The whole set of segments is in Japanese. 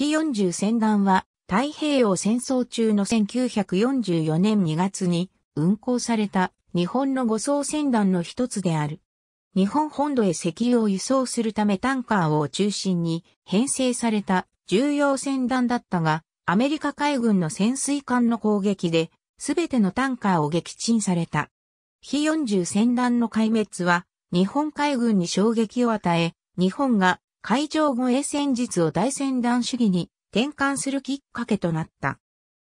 非40船団は太平洋戦争中の1944年2月に運航された日本の護送船団の一つである。日本本土へ石油を輸送するためタンカーを中心に編成された重要船団だったが、アメリカ海軍の潜水艦の攻撃で、すべてのタンカーを撃沈された。非40船団の壊滅は、日本海軍に衝撃を与え、日本が海上護衛戦術を大戦団主義に転換するきっかけとなった。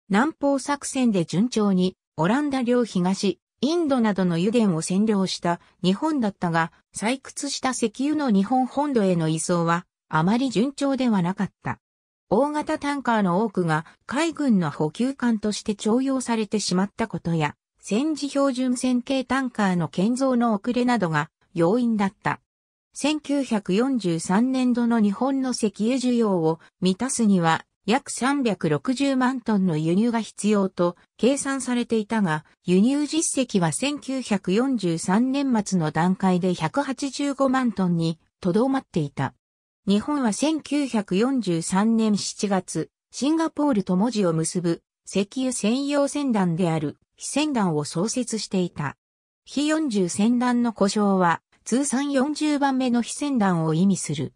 南方作戦で順調にオランダ領東、インドなどの油田を占領した日本だったが、採掘した石油の日本本土への移送はあまり順調ではなかった。大型タンカーの多くが海軍の補給艦として徴用されてしまったことや、戦時標準線系タンカーの建造の遅れなどが要因だった。1943年度の日本の石油需要を満たすには約360万トンの輸入が必要と計算されていたが、輸入実績は1943年末の段階で185万トンにとどまっていた。日本は1943年7月、シンガポールと文字を結ぶ石油専用船団である非船団を創設していた。非40船団の故障は通算40番目の非戦団を意味する。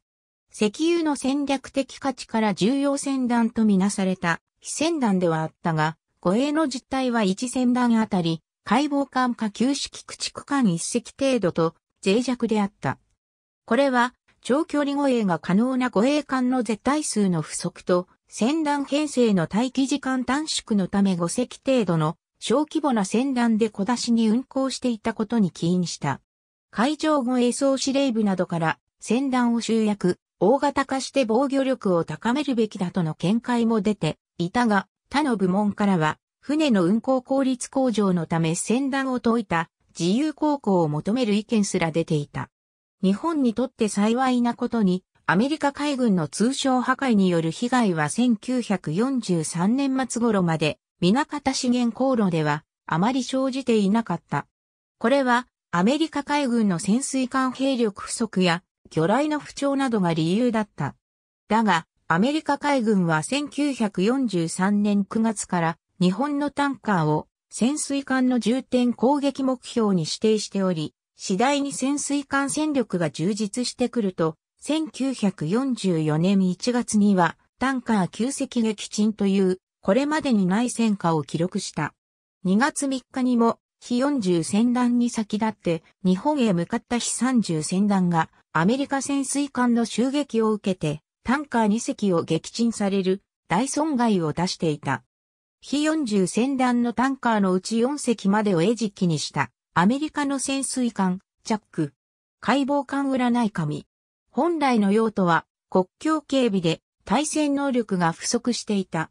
石油の戦略的価値から重要戦団とみなされた非戦団ではあったが、護衛の実態は1戦団あたり、解剖艦か旧式駆逐艦1隻程度と脆弱であった。これは長距離護衛が可能な護衛艦の絶対数の不足と戦団編成の待機時間短縮のため5隻程度の小規模な戦団で小出しに運航していたことに起因した。海上護衛総司令部などから船団を集約、大型化して防御力を高めるべきだとの見解も出ていたが、他の部門からは、船の運航効率向上のため船団を解いた自由航行を求める意見すら出ていた。日本にとって幸いなことに、アメリカ海軍の通商破壊による被害は1943年末頃まで、港方資源航路ではあまり生じていなかった。これはアメリカ海軍の潜水艦兵力不足や魚雷の不調などが理由だった。だが、アメリカ海軍は1943年9月から日本のタンカーを潜水艦の重点攻撃目標に指定しており、次第に潜水艦戦力が充実してくると、1944年1月にはタンカー旧跡撃沈という、これまでにない戦果を記録した。2月3日にも非40船団に先立って日本へ向かった非30船団がアメリカ潜水艦の襲撃を受けてタンカー2隻を撃沈される大損害を出していた。非40船団のタンカーのうち4隻までを餌食にしたアメリカの潜水艦チャック解剖艦占い神。本来の用途は国境警備で対戦能力が不足していた。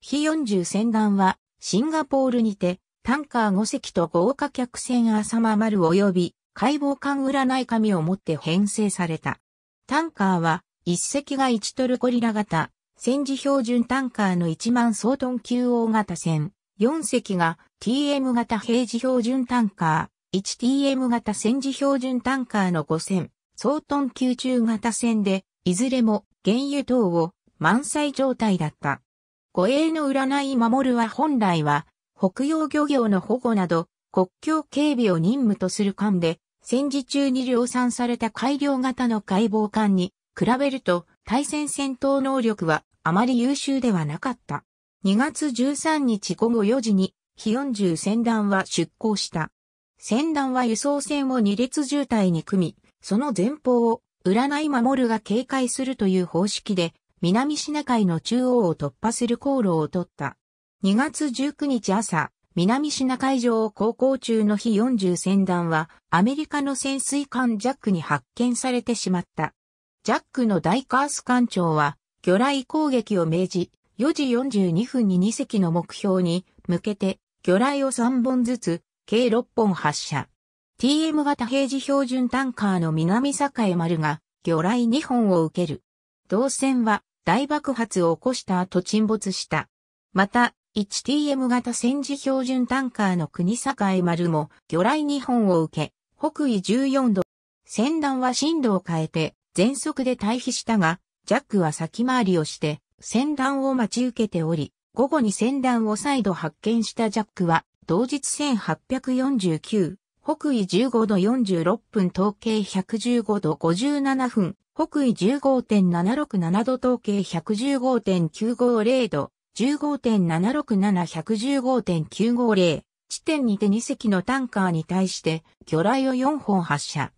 非40船団はシンガポールにてタンカー5隻と豪華客船浅間丸及び解剖艦占い紙を持って編成された。タンカーは、1隻が1トルコリラ型、戦時標準タンカーの1万総トン級大型船、4隻が TM 型平時標準タンカー、1TM 型戦時標準タンカーの5船、総トン級中型船で、いずれも原油等を満載状態だった。護衛の占い守るは本来は北洋漁業の保護など、国境警備を任務とする艦で、戦時中に量産された改良型の解剖艦に比べると対戦戦闘能力はあまり優秀ではなかった。2月13日午後4時に、非40船団は出港した。船団は輸送船を2列渋滞に組み、その前方を占い守るが警戒するという方式で、南シナ海の中央を突破する航路を取った。2月19日朝、南シナ海上を航行中の日40船団は、アメリカの潜水艦ジャックに発見されてしまった。ジャックの大カース艦長は、魚雷攻撃を命じ、4時42分に2隻の目標に向けて、魚雷を3本ずつ、計6本発射。TM 型平時標準タンカーの南栄丸が、魚雷2本を受ける。同船は、大爆発を起こした後沈没した。また、h t m 型戦時標準タンカーの国境丸も魚雷2本を受け、北緯14度。船団は進路を変えて、全速で退避したが、ジャックは先回りをして、船団を待ち受けており、午後に船団を再度発見したジャックは、同日1849、北緯15度46分統計115度57分、北緯15.767度統計115.950度、15.767-115.950地点にて2隻のタンカーに対して魚雷を4本発射。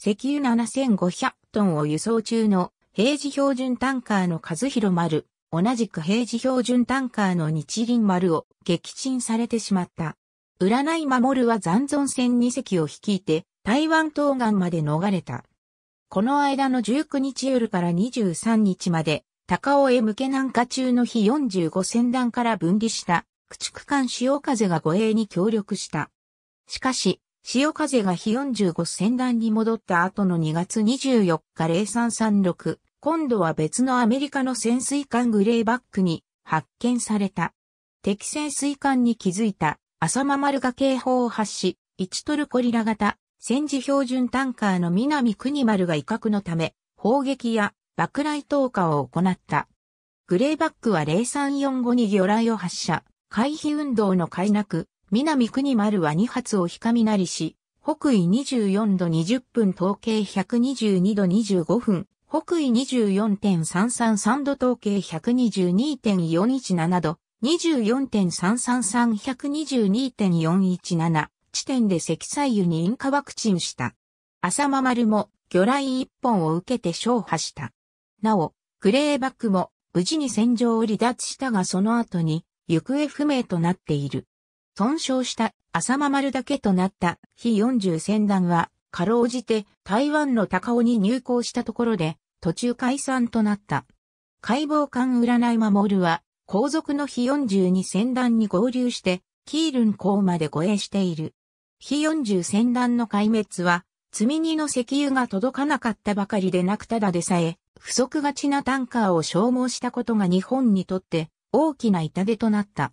石油7500トンを輸送中の平時標準タンカーの和弘丸、同じく平時標準タンカーの日輪丸を撃沈されてしまった。占い守は残存船2隻を率いて台湾東岸まで逃れた。この間の19日夜から23日まで高尾へ向け南下中の日45船団から分離した駆逐艦潮風が護衛に協力した。しかし、潮風が日45船団に戻った後の2月24日0336、今度は別のアメリカの潜水艦グレーバックに発見された。敵潜水艦に気づいた浅間丸が警報を発し、1トルコリラ型戦時標準タンカーの南国丸が威嚇のため、砲撃や爆雷投下を行った。グレーバックは0345に魚雷を発射、回避運動の開幕、南国丸は2発を光なりし、北緯24度20分統計122度25分、北緯24.333度統計122.417度、24.333122.417地点で積載油に引火ワクチンした。浅間丸も魚雷1本を受けて消破した。なお、クレーバックも無事に戦場を離脱したがその後に行方不明となっている。損傷した浅間丸だけとなった非40戦団は、かろうじて台湾の高尾に入港したところで、途中解散となった。解剖官占い守るは、皇族の非42戦団に合流して、キールン港まで護衛している。非40戦団の壊滅は、積み荷の石油が届かなかったばかりでなくただでさえ、不足がちなタンカーを消耗したことが日本にとって大きな痛手となった。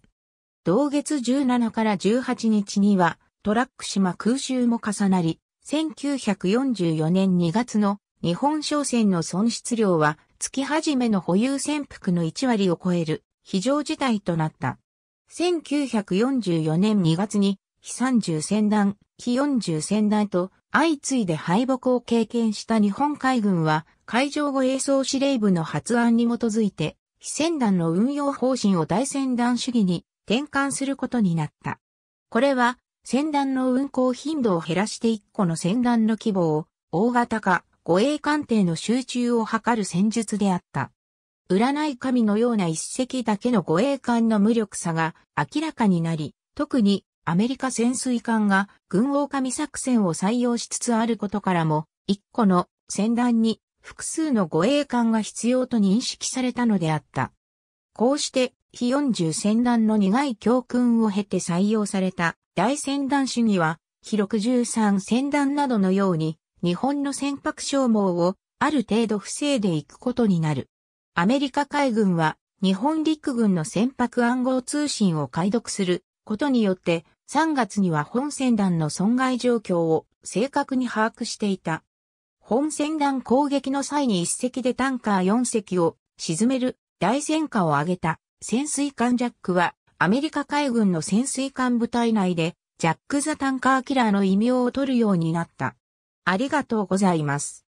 同月17から18日にはトラック島空襲も重なり、1944年2月の日本商船の損失量は月初めの保有潜伏の1割を超える非常事態となった。1944年2月に、非30船団、非40船団と相次いで敗北を経験した日本海軍は海上護衛総司令部の発案に基づいて、非船団の運用方針を大船団主義に転換することになった。これは、船団の運行頻度を減らして1個の船団の規模を大型化、護衛艦艇の集中を図る戦術であった。占い神のような一隻だけの護衛艦の無力さが明らかになり、特にアメリカ潜水艦が軍王神作戦を採用しつつあることからも、1個の船団に複数の護衛艦が必要と認識されたのであった。こうして、非40船団の苦い教訓を経て採用された大船団主義は、非63船団などのように、日本の船舶消耗をある程度防いでいくことになる。アメリカ海軍は日本陸軍の船舶暗号通信を解読することによって3月には本船団の損害状況を正確に把握していた。本戦団攻撃の際に1隻でタンカー4隻を沈める大戦果を挙げた潜水艦ジャックはアメリカ海軍の潜水艦部隊内でジャック・ザ・タンカーキラーの異名を取るようになった。ありがとうございます。